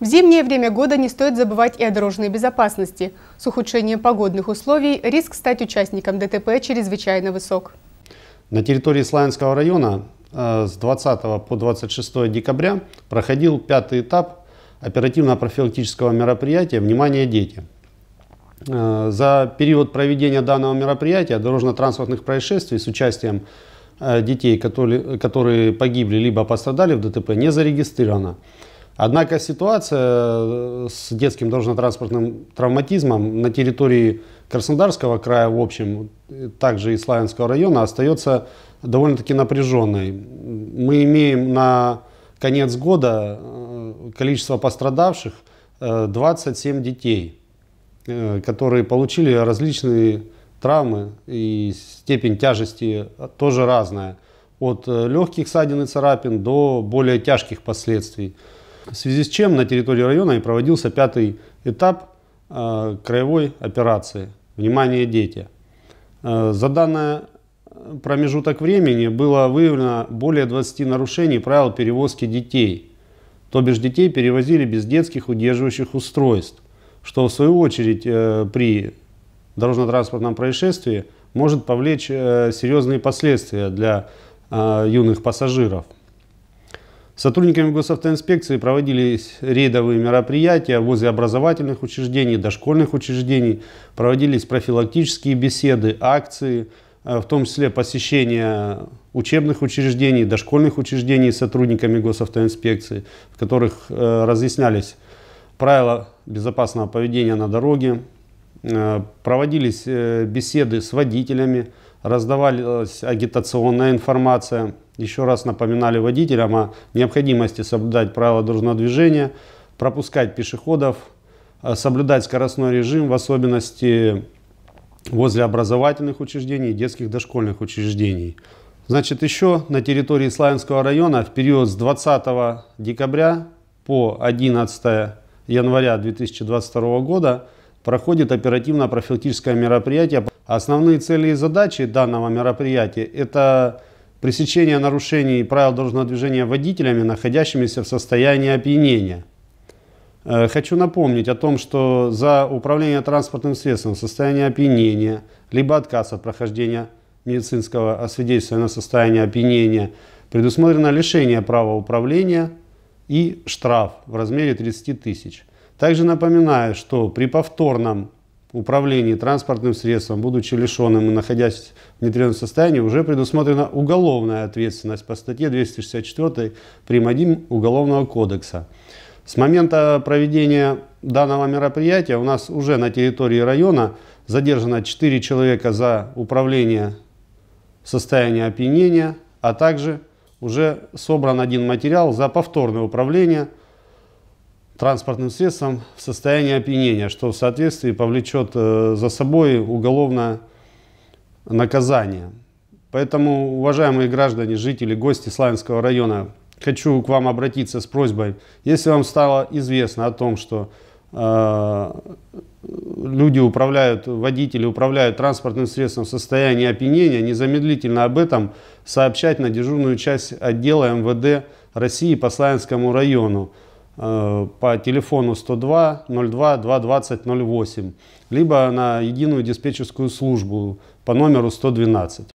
В зимнее время года не стоит забывать и о дорожной безопасности. С ухудшением погодных условий риск стать участником ДТП чрезвычайно высок. На территории Славянского района э, с 20 по 26 декабря проходил пятый этап оперативно-профилактического мероприятия «Внимание, дети!». Э, за период проведения данного мероприятия дорожно-транспортных происшествий с участием э, детей, которые погибли либо пострадали в ДТП, не зарегистрировано. Однако ситуация э, с детским дорожно-транспортным травматизмом на территории Краснодарского края в общем, э, также и Славянского района, остается довольно-таки напряженной. Мы имеем на конец года э, количество пострадавших 27 детей, которые получили различные травмы и степень тяжести тоже разная. От легких ссадин и царапин до более тяжких последствий в связи с чем на территории района и проводился пятый этап э, краевой операции «Внимание, дети». Э, за данный э, промежуток времени было выявлено более 20 нарушений правил перевозки детей, то бишь детей перевозили без детских удерживающих устройств, что в свою очередь э, при дорожно-транспортном происшествии может повлечь э, серьезные последствия для э, юных пассажиров – Сотрудниками госавтоинспекции проводились рейдовые мероприятия возле образовательных учреждений, дошкольных учреждений, проводились профилактические беседы, акции, э, в том числе посещение учебных учреждений, дошкольных учреждений сотрудниками госавтоинспекции, в которых э, разъяснялись правила безопасного поведения на дороге, э, проводились беседы с водителями, раздавалась агитационная информация – еще раз напоминали водителям о необходимости соблюдать правила дорожного движения, пропускать пешеходов, э, соблюдать скоростной режим, в особенности возле образовательных учреждений и детских дошкольных учреждений. Значит, еще на территории Славянского района в период с 20 декабря по 11 января 2022 года проходит оперативно-профилактическое мероприятие. Основные цели и задачи данного мероприятия – это пресечение нарушений правил дорожного движения водителями, находящимися в состоянии опьянения. Э, хочу напомнить о том, что за управление транспортным средством в состоянии опьянения, либо отказ от прохождения медицинского освидетельствования на состояние опьянения, предусмотрено лишение права управления и штраф в размере 30 тысяч. Также напоминаю, что при повторном управлении транспортным средством, будучи лишенным и находясь в нетрезвом состоянии, уже предусмотрена уголовная ответственность по статье 264 прим. 1 Уголовного кодекса. С момента проведения данного мероприятия у нас уже на территории района задержано 4 человека за управление в опьянения, а также уже собран один материал за повторное управление – транспортным средством в состоянии опьянения, что в соответствии повлечет э, за собой уголовное наказание. Поэтому, уважаемые граждане, жители, гости Славянского района, хочу к вам обратиться с просьбой, если вам стало известно о том, что э, люди управляют, водители управляют транспортным средством в состоянии опьянения, незамедлительно об этом сообщать на дежурную часть отдела МВД России по Славянскому району. Э, по телефону 102 02 220 08, либо на единую диспетчерскую службу по номеру 112.